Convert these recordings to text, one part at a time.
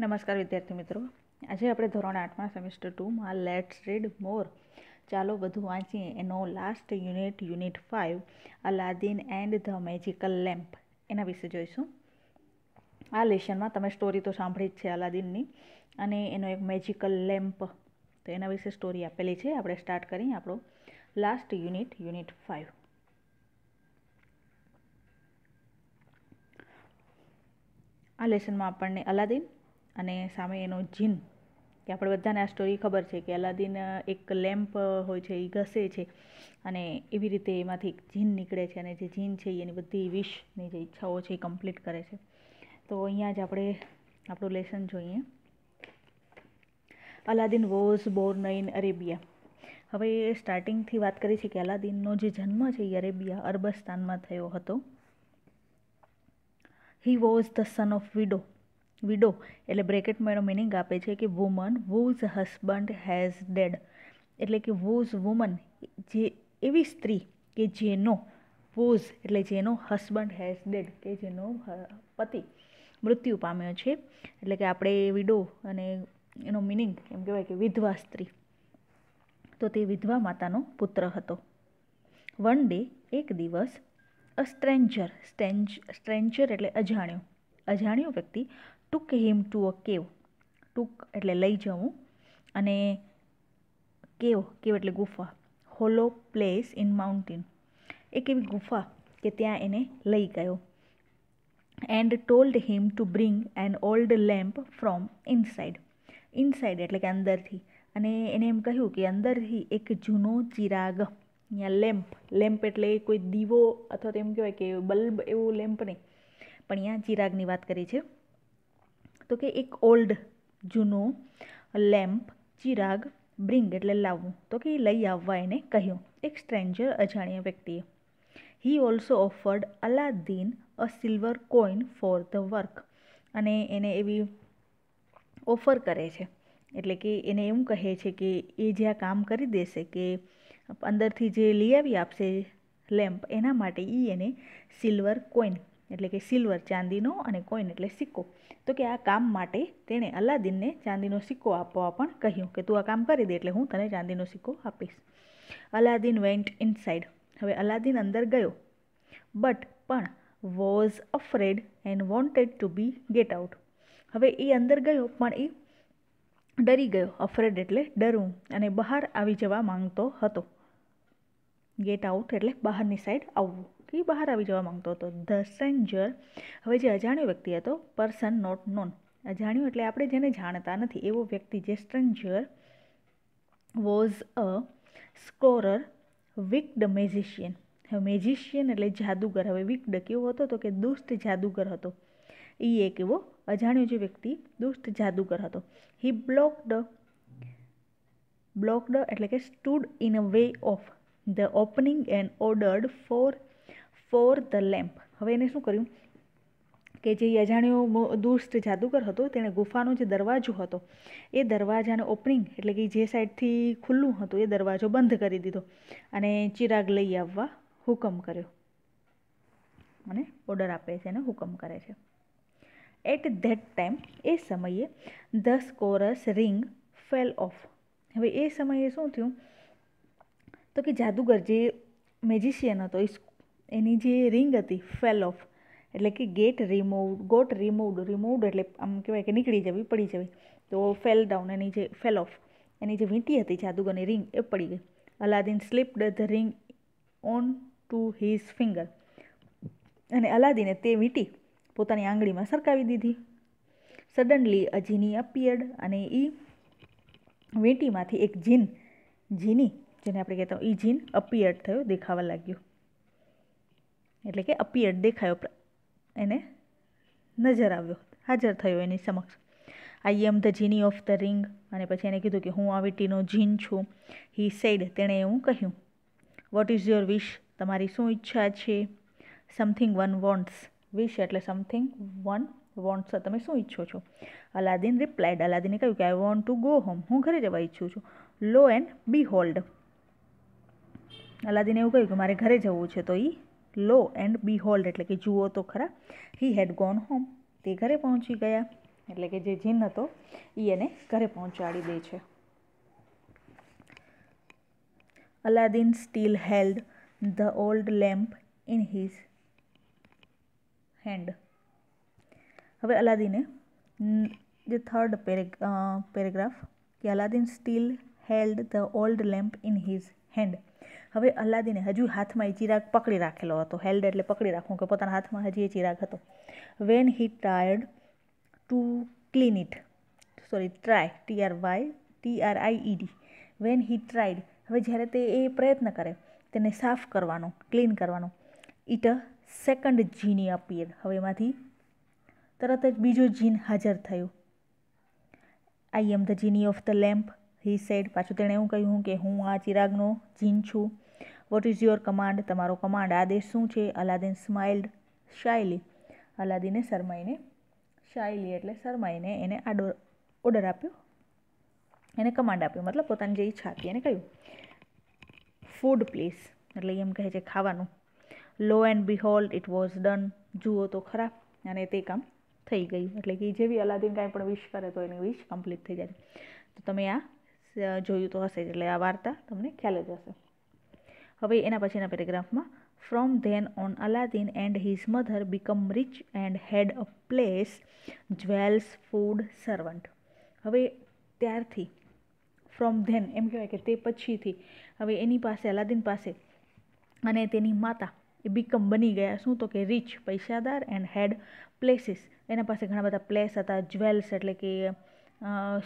નમસ્કાર વિદ્યાર્થી મિત્રો આજે આપણે ધોરણ આઠમાં સેમિસ્ટર ટુમાં લેટ્સ રીડ મોર ચાલો બધું વાંચીએ એનો last unit unit five Aladdin and the magical lamp એના વિશે જોઈશું આ લેશનમાં તમે સ્ટોરી તો સાંભળી જ છે અલાદીનની અને એનો એક મેજિકલ લેમ્પ તો એના વિશે સ્ટોરી આપેલી છે આપણે સ્ટાર્ટ કરીએ આપણો લાસ્ટ યુનિટ યુનિટ ફાઇવ આ લેસનમાં આપણને અલાદીન અને સામે એનો જીન કે આપણે બધાને આ સ્ટોરી ખબર છે કે અલાદીન એક લેમ્પ હોય છે એ ઘસે છે અને એવી રીતે એમાંથી એક જીન નીકળે છે અને જે જીન છે એની બધી વિશની જે ઈચ્છાઓ છે એ કમ્પ્લીટ કરે છે તો અહીંયા જ આપણે આપણું લેસન જોઈએ Aladdin was born in Arabia હવે સ્ટાર્ટિંગથી વાત કરી છે કે અલાદીનનો જે જન્મ છે એ અરેબિયા અરબસ્તાનમાં થયો હતો he was the son of widow widow એટલે બ્રેકેટમાં એનો મિનિંગ આપે છે કે woman whose husband has dead એટલે કે વૂઝ વુમન જે એવી સ્ત્રી કે જેનો વૂઝ એટલે જેનો હસબન્ડ હેઝ ડેડ કે જેનો પતિ મૃત્યુ પામ્યો છે એટલે કે આપણે વિડો અને એનો મિનિંગ એમ કહેવાય કે વિધવા સ્ત્રી તો તે વિધવા માતાનો પુત્ર હતો વન ડે એક દિવસ અ સ્ટ્રેન્જર સ્ટેન્જ સ્ટ્રેન્જર એટલે અજાણ્યો અજાણ્યો વ્યક્તિ ટુક હિમ ટુ અ કેવ ટુક એટલે લઈ જવું અને કેવ કેવ એટલે ગુફા હોલો પ્લેસ ઇન માઉન્ટેન એક એવી ગુફા કે ત્યાં એને લઈ ગયો and told him to bring an old lamp from inside inside એટલે કે અંદરથી અને એને એમ કહ્યું કે અંદરથી એક જૂનો ચિરાગ અહીંયા લેમ્પ લેમ્પ એટલે કોઈ દીવો અથવા તો એમ કહેવાય કે બલ્બ એવું લેમ્પ નહીં પણ અહીંયા ચિરાગની વાત કરી છે તો કે એક ઓલ્ડ જૂનો લેમ્પ ચિરાગ બ્રિંગ એટલે લાવવું તો કે એ લઈ આવવા એને કહ્યું એક સ્ટ્રેન્જર અજાણ્યા વ્યક્તિએ he also offered Aladdin a silver coin for the work અને એને એવી ઓફર કરે છે એટલે કે એને એવું કહે છે કે એ જે આ કામ કરી દેશે કે અંદરથી જે લઈ આવી આપશે લેમ્પ એના માટે એ એને સિલ્વર કોઈન એટલે કે સિલ્વર ચાંદીનો અને કોઈન એટલે સિક્કો તો કે આ કામ માટે તેણે અલાદીનને ચાંદીનો સિક્કો આપવા પણ કહ્યું કે તું આ કામ કરી દે એટલે હું તને ચાંદીનો સિક્કો આપીશ અલાદીન વેન્ટ ઇનસાઇડ હવે અલાદીન અંદર ગયો બટ પણ was afraid and wanted to be get out હવે એ અંદર ગયો પણ એ ડરી ગયો અફ્રેડ એટલે ડરવું અને બહાર આવી જવા માંગતો હતો ગેટ આઉટ એટલે બહારની સાઈડ આવવું ઘરથી બહાર આવી જવા માંગતો હતો ધ સ્ટ્રેન્જર હવે જે અજાણ્યો વ્યક્તિ હતો પર્સન નોટ નોન અજાણ્યું એટલે આપણે જેને જાણતા નથી એવો વ્યક્તિ જે stranger was a sorcerer wicked magician હવે મેઝિશિયન એટલે જાદુગર હવે વિકડ કેવો હતો તો કે દુષ્ટ જાદુગર હતો એ એક એવો અજાણ્યો જે વ્યક્તિ દુષ્ટ જાદુગર હતો હી બ્લોકડ બ્લોકડ એટલે કે stood in a way of the opening and ordered for for the lamp હવે એને શું કર્યું કે જે યજાણીઓ દુષ્ટ જાદુગર હતો તેણે ગુફાનો જે દરવાજો હતો એ દરવાજાને ઓપનિંગ એટલે કે જે સાઈડથી ખુલ્લું હતું એ દરવાજો બંધ કરી દીધો અને ચિરાગ લઈ આવવા હુકમ કર્યો અને ઓર્ડર આપે છે અને હુકમ કરે છે એટ ધેટ ટાઈમ એ સમયે ધ કોરસ રિંગ ફેલ ઓફ હવે એ સમયે શું થયું તો કે જાદુગર જે મેજિશિયન હતો એ એની જે રિંગ હતી ફેલ ઓફ એટલે કે get remove got removed removed એટલે આમ કહેવાય કે નીકળી જવી પડી જવી તો ફેલ ડાઉન એની જે ફેલ ઓફ એની જે વીંટી હતી જાદુગરની રિંગ એ પડી ગઈ Aladdin slipped the ring on to his finger અને અલાદીને તે વીંટી પોતાની આંગળીમાં સરકાવી દીધી સડનલી અ જીની અપિયર્ડ અને એ વીંટીમાંથી એક જીન જીની જેને આપણે કહેતા હોય એ જીન અપિયર્ડ થયો દેખાવા લાગ્યું એટલે કે અપિયર દેખાયો એને નજર આવ્યો હાજર થયો એની સમક્ષ I am the genie of the ring અને પછી એને કીધું કે હું આ વિટીનો જીન છું હી સેડ તેણે એવું કહ્યું વોટ ઇઝ યોર વિશ તમારી શું ઈચ્છા છે સમથિંગ વન વોન્ટ્સ વિશ એટલે સમથિંગ વન વોન્ટ્સ તમે શું ઈચ્છો છો અલાદીન રિપ્લાઇડ અલાદીને કહ્યું કે I want to go home હું ઘરે જવા ઈચ્છું છું લો એન્ડ બી હોલ્ડ અલાદીને એવું કહ્યું કે મારે ઘરે જવું છે તો એ લો એન્ડ બી હોલ્ડ એટલે કે જુઓ તો ખરા હી હેડ ગોન હોમ તે ઘરે પહોંચી ગયા એટલે કે જે જીન હતો એ એને ઘરે પહોંચાડી દે છે Aladdin still held the old lamp in his hand હવે અલાદીને જે થર્ડ પેરેગ્રાફ કે Aladdin still held the old lamp in his hand હવે અલ્લાદીને હજુ હાથમાં એ ચિરાગ પકડી રાખેલો હતો હેલ્ડ એટલે પકડી રાખવું કે પોતાના હાથમાં હજી એ ચિરાગ હતો when he tried to clean it sorry try T R Y T R I E D when he tried હવે જ્યારે તે એ પ્રયત્ન કરે તેને સાફ કરવાનો ક્લીન કરવાનો ઇટ અ સેકન્ડ જીની અપીયર હવે એમાંથી તરત જ બીજો જીન હાજર થયો I am the genie of the lamp he said પાછું તેણે એવું કહ્યું કે હું આ ચિરાગનો જીન છું વોટ ઇઝ યોર કમાન્ડ તમારો કમાન્ડ આદેશ શું છે અલાદીન સ્માઇલ્ડ શાયલી અલાદીને શરમાઈને શાયલી એટલે શરમાઈને એને આડો ઓર્ડર આપ્યો એને કમાન્ડ આપ્યો મતલબ પોતાની જે ઈચ્છા હતી એને કહ્યું ફૂડ પ્લીઝ એટલે એમ કહે છે ખાવાનું લો and behold it was done જુઓ તો ખરાબ અને તે કામ થઈ ગયું એટલે કે જેવી અલાદીન કાંઈ પણ વિશ કરે તો એની વિશ કમ્પ્લીટ થઈ જાય તો તમે આ જોયું તો હશે એટલે આ વાર્તા તમને ખ્યાલ જ હશે હવે એના પછીના પેરેગ્રાફમાં from then on Aladdin and his mother become rich and had a place jewels food servant હવે ત્યારથી ફ્રોમ ધેન એમ કહેવાય કે તે પછીથી હવે એની પાસે અલાદીન પાસે અને તેની માતા એ બીકમ બની ગયા શું તો કે રીચ પૈસાદાર એન્ડ હેડ પ્લેસીસ એના પાસે ઘણા બધા પ્લેસ હતા જ્વેલ્સ એટલે કે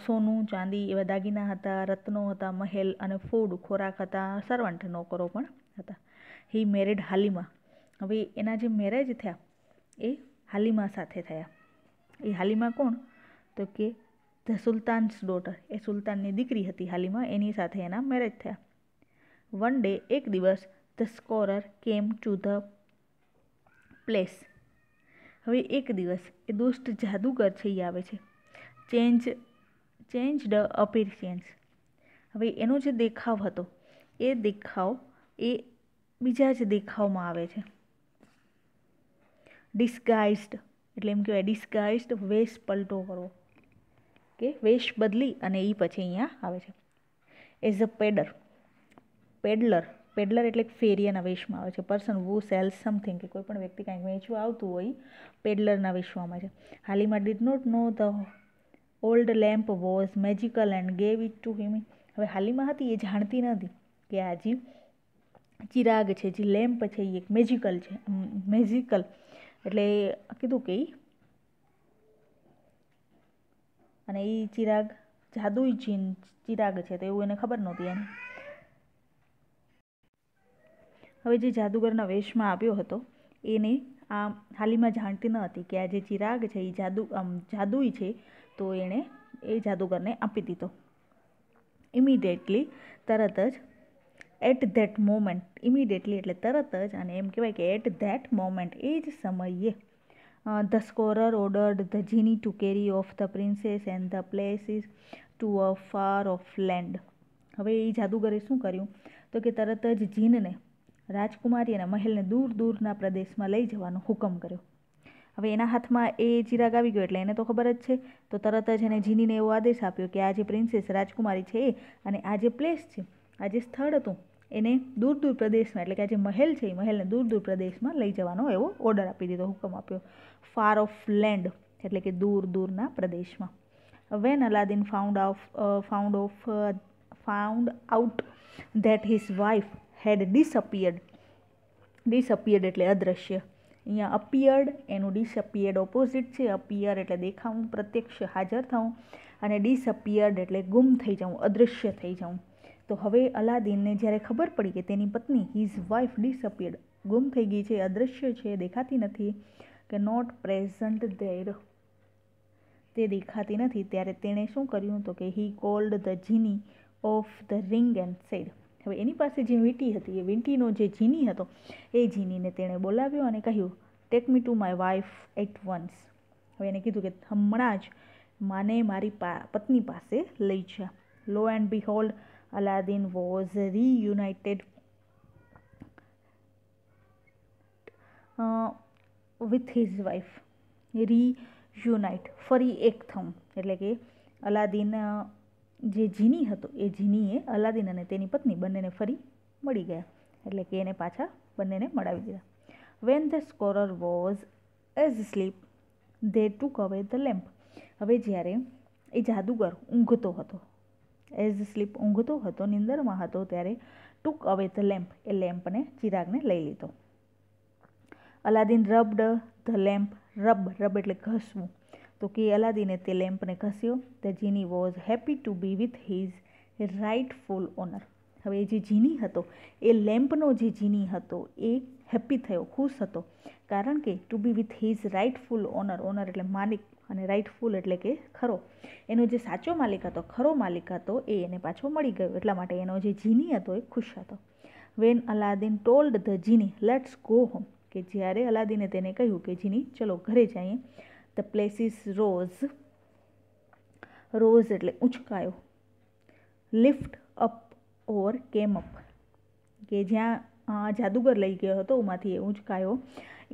સોનું ચાંદી એવા દાગીના હતા રત્નો હતા મહેલ અને ફૂડ ખોરાક હતા સર્વન્ટ નોકરો પણ હતા હી મેરેડ હાલિમા હવે એના જે મેરેજ થયા એ હાલિમા સાથે થયા એ હાલિમા કોણ તો કે ધ સુલતાન્સ ડોટર એ સુલતાનની દીકરી હતી હાલીમાં એની સાથે એના મેરેજ થયા વન ડે એક દિવસ the sorcerer came to the place હવે એક દિવસ એ દુષ્ટ જાદુગર છે એ આવે છે ચેન્જ ચેન્જ ધ અપીરિયન્સ હવે એનો જે દેખાવ હતો એ દેખાવ એ બીજા જ દેખાવમાં આવે છે ડિસ્ગાઇઝડ એટલે એમ કહેવાય ડિસ્ગાઇઝડ વેશ પલટો કરવો કે વેશ બદલી અને એ પછી અહીંયા આવે છે as a pedlar pedlar pedlar એટલે ફેરિયાના વેશમાં આવે છે પર્સન વુ સેલ સમથિંગ કે કોઈ પણ વ્યક્તિ કાંઈક વેચવા આવતું હોય પેડલરના વેશમાં છે Halima did not know the old lamp was magical and gave it to him હવે હાલીમાં હતી એ જાણતી નથી કે આ જે ચિરાગ છે જે લેમ્પ છે એ એક મેજિકલ છે મેજિકલ એટલે કીધું કે અને એ ચિરાગ જાદુઈ ચીન ચિરાગ છે તો એવું એને ખબર નહોતી એને હવે જે જાદુગરના વેશમાં આવ્યો હતો એને આ હાલીમાં જાણતી ન હતી કે આ જે ચિરાગ છે એ જાદુ આમ જાદુઈ છે તો એણે એ જાદુગરને આપી દીધો ઇમિડિયેટલી તરત જ એટ ધેટ મોમેન્ટ ઇમિડિયેટલી એટલે તરત જ અને એમ કહેવાય કે એટ ધેટ મોમેન્ટ એ જ સમયે the sorcerer ordered the genie to carry off the princess and the places to a far off land હવે એ જાદુગરે શું કર્યું તો કે તરત જ જીનને રાજકુમારી અને મહેલને દૂર દૂરના પ્રદેશમાં લઈ જવાનો હુકમ કર્યો હવે એના હાથમાં એ ચિરાગ આવી ગયો એટલે એને તો ખબર જ છે તો તરત જ એને જીનીને એવો આદેશ આપ્યો કે આ જે પ્રિન્સેસ રાજકુમારી છે એ અને આ જે પ્લેસ છે આ જે સ્થળ હતું એને દૂર દૂર પ્રદેશમાં એટલે કે આ જે મહેલ છે એ મહેલને દૂર દૂર પ્રદેશમાં લઈ જવાનો એવો ઓર્ડર આપી દીધો હુકમ આપ્યો ફાર ઓફ લેન્ડ એટલે કે દૂર દૂરના પ્રદેશમાં when Aladdin found of found of found out that his wife had disappeared disappeared એટલે અદૃશ્ય અહીંયા અપિયર્ડ એનું ડિસઅપિયર્ડ ઓપોઝિટ છે અપિયર એટલે દેખાવું પ્રત્યક્ષ હાજર થવું અને ડિસઅપિયર્ડ એટલે ગુમ થઈ જવું અદૃશ્ય થઈ જવું તો હવે અલાદીનને જ્યારે ખબર પડી કે તેની પત્ની હિઝ વાઇફ ડિસઅપિયર્ડ ગુમ થઈ ગઈ છે અદૃશ્ય છે દેખાતી નથી કે નોટ પ્રેઝન્ટ ધેર તે દેખાતી નથી ત્યારે તેણે શું કર્યું તો કે he called the genie of the ring and said હવે એની પાસે જે વીંટી હતી એ વીંટીનો જે જીની હતો એ જીનીને તેણે બોલાવ્યો અને કહ્યું take me to my wife at once હવે એને કીધું કે હમણાં જ માને મારી પત્ની પાસે લઈ જા lo and behold Aladdin was reunited with his wife reunite ફરી એક થવું એટલે કે અલાદીન જે જીની હતો એ જીનીએ અલાદીન અને તેની પત્ની બંનેને ફરી મળી ગયા એટલે કે એને પાછા બંનેને મળાવી દીધા when the sorcerer was asleep they took away the lamp હવે જ્યારે એ જાદુગર ઊંઘતો હતો એઝ સ્લીપ ઊંઘતો હતો નિંદરમાં હતો ત્યારે ટુક અવે ધ લેમ્પ એ લેમ્પને ચિરાગને લઈ લીધો Aladdin rubbed the lamp rub rub એટલે ઘસવું તો કે અલાદીને તે લેમ્પને ઘસ્યો the genie was happy to be with his right rightful owner હવે જે જીની હતો એ લેમ્પનો જે જીની હતો એ હેપી થયો ખુશ હતો કારણ કે to be with his right rightful owner owner એટલે માલિક અને રાઇટ રાઇટફુલ એટલે કે ખરો એનો જે સાચો માલિક હતો ખરો માલિક હતો એ એને પાછો મળી ગયો એટલા માટે એનો જે જીની હતો એ ખુશ હતો when Aladdin told the genie let's go home કે જ્યારે અલાદીને તેને કહ્યું કે જીની ચલો ઘરે જઈએ ધ પ્લેસ રોઝ રોઝ એટલે ઉંચકાયો લિફ્ટ અપ ઓર કેમ અપ કે જ્યાં જાદુગર લઈ ગયો હતો એમાંથી એ ઉંચકાયો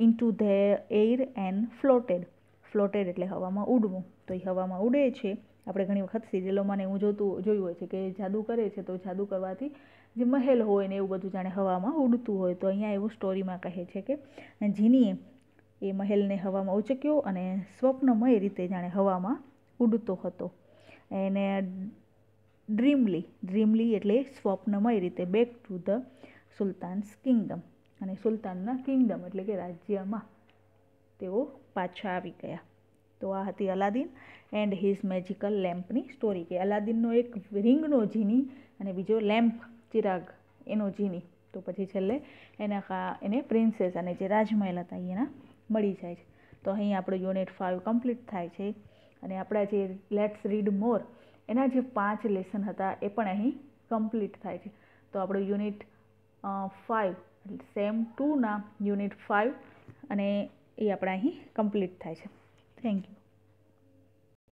into the air and floated floated એટલે હવામાં ઉડવું તો એ હવામાં ઉડે છે આપણે ઘણી વખત સિરિયલોમાં ને એવું જોતું જોયું હોય છે કે જાદુ કરે છે તો જાદુ કરવાથી જે મહેલ હોય ને એવું બધું જાણે હવામાં ઉડતું હોય તો અહીંયા એવું સ્ટોરીમાં કહે છે કે જીનીએ એ મહેલને હવામાં ઉચક્યો અને સ્વપ્નમય રીતે જાણે હવામાં ઉડતો હતો એને ડ્રીમલી ડ્રીમલી એટલે સ્વપ્નમય રીતે back to the sultan's kingdom અને સુલતાનના કિંગડમ એટલે કે રાજ્યમાં તેઓ પાછા આવી ગયા તો આ હતી અલાદીન એન્ડ હિઝ મેજિકલ લેમ્પની સ્ટોરી કે અલાદીનનો એક રિંગનો જીની અને બીજો લેમ્પ ચિરાગ એનો જીની તો પછી છેલ્લે એના એને પ્રિન્સેસ અને જે રાજમહેલ હતા એના મળી જાય છે તો અહીં આપણું યુનિટ ફાઇવ કમ્પ્લીટ થાય છે અને આપણા જે લેટ્સ રીડ મોર એના જે પાંચ લેસન હતા એ પણ અહીં કમ્પ્લીટ થાય છે તો આપણું યુનિટ ફાઇવ સેમ ટુના યુનિટ ફાઇવ અને એ આપણા અહીં કમ્પ્લીટ થાય છે થેન્ક યુ